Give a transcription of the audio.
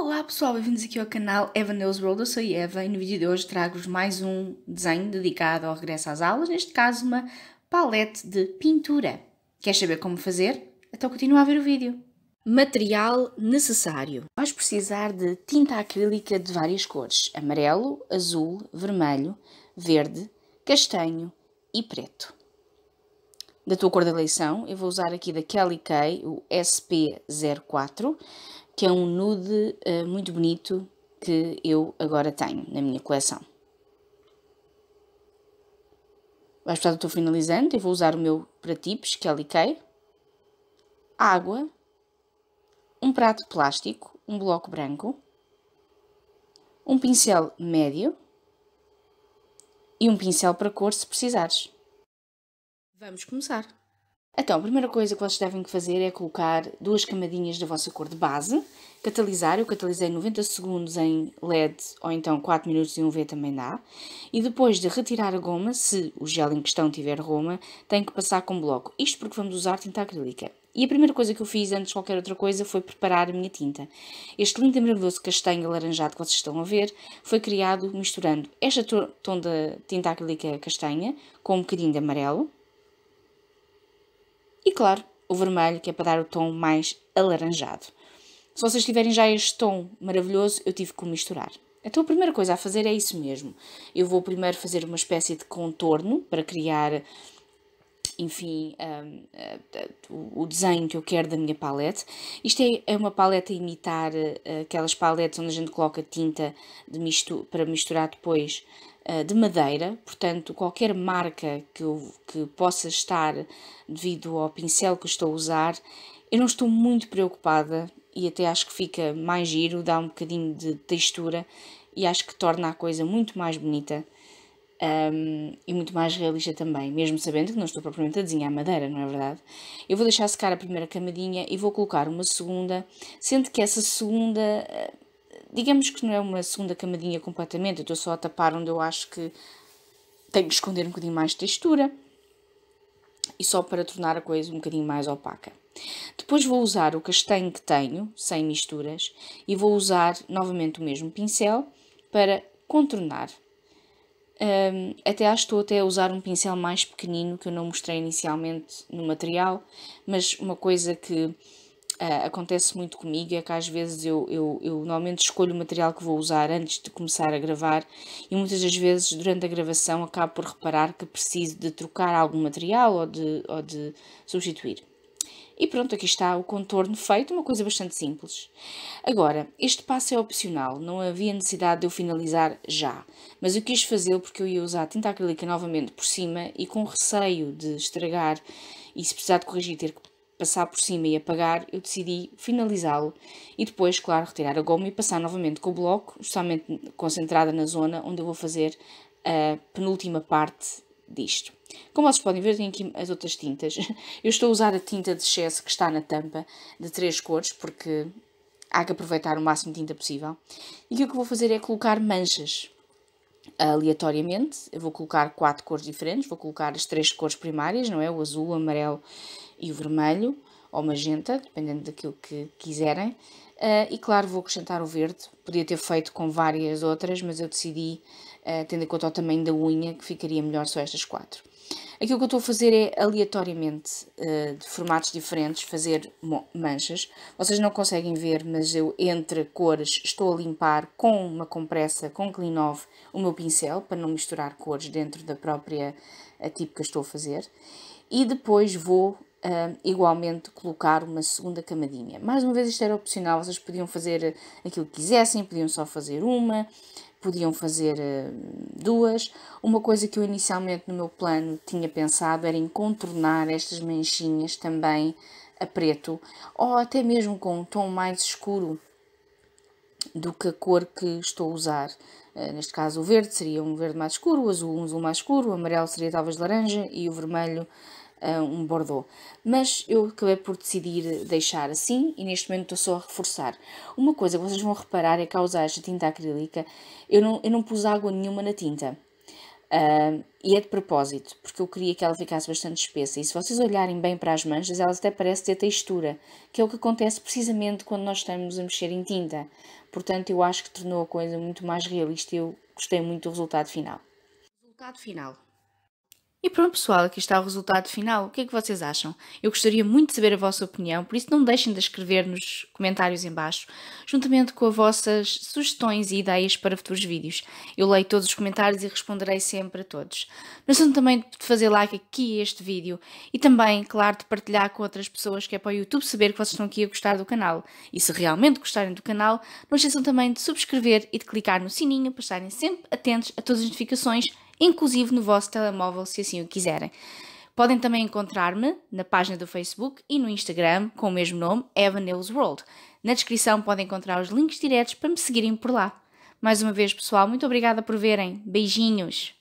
Olá pessoal, bem-vindos aqui ao canal Eva News World, eu sou Eva e no vídeo de hoje trago-vos mais um desenho dedicado ao regresso às aulas, neste caso uma palete de pintura. Queres saber como fazer? Então continua a ver o vídeo. Material necessário. Vais precisar de tinta acrílica de várias cores, amarelo, azul, vermelho, verde, castanho e preto. Da tua cor da eleição, eu vou usar aqui da Kelly Kay o SP04 que é um nude uh, muito bonito que eu agora tenho na minha coleção. Mas, portanto, estou finalizando e vou usar o meu para que é liquei, água, um prato plástico, um bloco branco, um pincel médio e um pincel para cor se precisares. Vamos começar! Então, a primeira coisa que vocês devem fazer é colocar duas camadinhas da vossa cor de base, catalisar, eu catalisei 90 segundos em LED ou então 4 minutos em UV também dá, e depois de retirar a goma, se o gel em questão tiver goma, tem que passar com bloco, isto porque vamos usar tinta acrílica. E a primeira coisa que eu fiz antes de qualquer outra coisa foi preparar a minha tinta. Este lindo e maravilhoso castanho alaranjado que vocês estão a ver foi criado misturando esta tom tinta acrílica castanha com um bocadinho de amarelo, e claro, o vermelho, que é para dar o tom mais alaranjado. Se vocês tiverem já este tom maravilhoso, eu tive que o misturar. Então a primeira coisa a fazer é isso mesmo. Eu vou primeiro fazer uma espécie de contorno para criar, enfim, um, hum, hum, o desenho que eu quero da minha paleta. Isto é, é uma paleta a imitar eh, aquelas paletes onde a gente coloca tinta mistu para misturar depois eh, de madeira, portanto, qualquer marca que, eu, que possa estar devido ao pincel que estou a usar, eu não estou muito preocupada e até acho que fica mais giro, dá um bocadinho de textura e acho que torna a coisa muito mais bonita um, ehm, e muito mais realista também, mesmo sabendo que não estou propriamente a desenhar madeira, não é verdade? Eu vou deixar secar a primeira camadinha e vou colocar uma segunda, sendo que essa segunda eh, digamos que não é uma segunda camadinha completamente, eu estou só a tapar onde eu acho que tenho que esconder um bocadinho mais de textura e só para tornar a coisa um bocadinho mais opaca. Depois vou usar o castanho que tenho, sem misturas, e vou usar novamente o mesmo pincel para contornar. Um, até acho que estou até a usar um pincel mais pequenino que eu não mostrei inicialmente no material, mas uma coisa que Uh, acontece muito comigo é que às vezes eu, eu, eu normalmente escolho o material que vou usar antes de começar a gravar e muitas das vezes durante a gravação acabo por reparar que preciso de trocar algum material ou de, ou de substituir. E pronto, aqui está o contorno feito, uma coisa bastante simples. Agora, este passo é opcional, não havia necessidade de eu finalizar já, mas eu quis fazê-lo porque eu ia usar tinta acrílica novamente por cima e com receio de estragar e se precisar de corrigir ter que passar por cima e apagar, eu decidi finalizá-lo e depois, claro, retirar a goma e passar novamente com o bloco, justamente concentrada na zona onde eu vou fazer a penúltima parte disto. Como vocês podem ver, tenho aqui as outras tintas. Eu estou a usar a tinta de excesso que está na tampa, de três cores, porque há que aproveitar o máximo de tinta possível. E o que eu vou fazer é colocar manchas aleatoriamente. Eu vou colocar quatro cores diferentes, vou colocar as três cores primárias, não é? O azul, o amarelo e o vermelho, ou magenta, dependendo daquilo que quiserem. Uh, e claro, vou acrescentar o verde. Podia ter feito com várias outras, mas eu decidi, uh, tendo em conta o tamanho da unha, que ficaria melhor só estas quatro. Aquilo que eu estou a fazer é aleatoriamente, uh, de formatos diferentes, fazer manchas. Vocês não conseguem ver, mas eu entre cores estou a limpar com uma compressa, com Cleanov, o meu pincel, para não misturar cores dentro da própria tipo que eu estou a fazer. E depois vou Uh, igualmente colocar uma segunda camadinha. Mais uma vez, isto era opcional, vocês podiam fazer aquilo que quisessem, podiam só fazer uma, podiam fazer uh, duas. Uma coisa que eu inicialmente no meu plano tinha pensado era em contornar estas manchinhas também a preto, ou até mesmo com um tom mais escuro do que a cor que estou a usar. Ah, neste caso, o verde seria um verde mais escuro, o azul um azul mais escuro, o amarelo seria talvez laranja e o vermelho uh, um Bordeaux. Mas eu acabei por decidir deixar assim e neste momento estou só a reforçar. Uma coisa que vocês vão reparar é que ao usar esta tinta acrílica eu não, eu não pus água nenhuma na tinta. Uh, e é de propósito, porque eu queria que ela ficasse bastante espessa. E se vocês olharem bem para as manchas, elas até parecem ter textura, que é o que acontece precisamente quando nós estamos a mexer em tinta. Portanto, eu acho que tornou a coisa muito mais realista e eu gostei muito do resultado final. Resultado final. E pronto, pessoal, aqui está o resultado final. O que é que vocês acham? Eu gostaria muito de saber a vossa opinião, por isso não deixem de escrever nos comentários embaixo juntamente com as vossas sugestões e ideias para futuros vídeos. Eu leio todos os comentários e responderei sempre a todos. Não esqueçam também de fazer like aqui a este vídeo e também, claro, de partilhar com outras pessoas que é para o YouTube saber que vocês estão aqui a gostar do canal. E se realmente gostarem do canal, não esqueçam também de subscrever e de clicar no sininho para estarem sempre atentos a todas as notificações inclusive no vosso telemóvel, se assim o quiserem. Podem também encontrar-me na página do Facebook e no Instagram com o mesmo nome, Evan World. Na descrição podem encontrar os links diretos para me seguirem por lá. Mais uma vez, pessoal, muito obrigada por verem. Beijinhos!